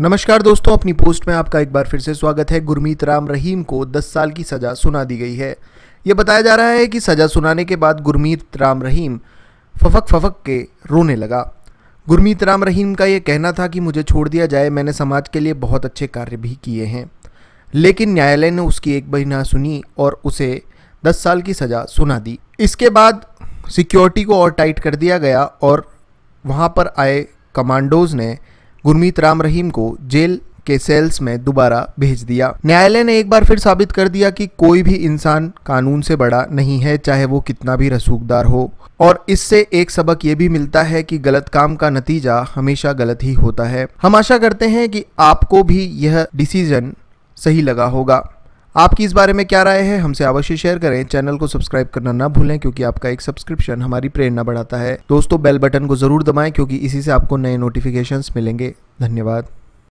नमस्कार दोस्तों अपनी पोस्ट में आपका एक बार फिर से स्वागत है गुरमीत राम रहीम को 10 साल की सज़ा सुना दी गई है यह बताया जा रहा है कि सज़ा सुनाने के बाद गुरमीत राम रहीम फफक फफक के रोने लगा गुरमीत राम रहीम का ये कहना था कि मुझे छोड़ दिया जाए मैंने समाज के लिए बहुत अच्छे कार्य भी किए हैं लेकिन न्यायालय ने उसकी एक ना सुनी और उसे दस साल की सज़ा सुना दी इसके बाद सिक्योरिटी को और टाइट कर दिया गया और वहाँ पर आए कमांडोज़ ने गुरमीत राम रहीम को जेल के सेल्स में दोबारा भेज दिया न्यायालय ने एक बार फिर साबित कर दिया कि कोई भी इंसान कानून से बड़ा नहीं है चाहे वो कितना भी रसूखदार हो और इससे एक सबक ये भी मिलता है कि गलत काम का नतीजा हमेशा गलत ही होता है हम आशा करते हैं कि आपको भी यह डिसीजन सही लगा होगा आपकी इस बारे में क्या राय है हमसे अवश्य शेयर करें चैनल को सब्सक्राइब करना ना भूलें क्योंकि आपका एक सब्सक्रिप्शन हमारी प्रेरणा बढ़ाता है दोस्तों बेल बटन को जरूर दबाएं क्योंकि इसी से आपको नए नोटिफिकेशंस मिलेंगे धन्यवाद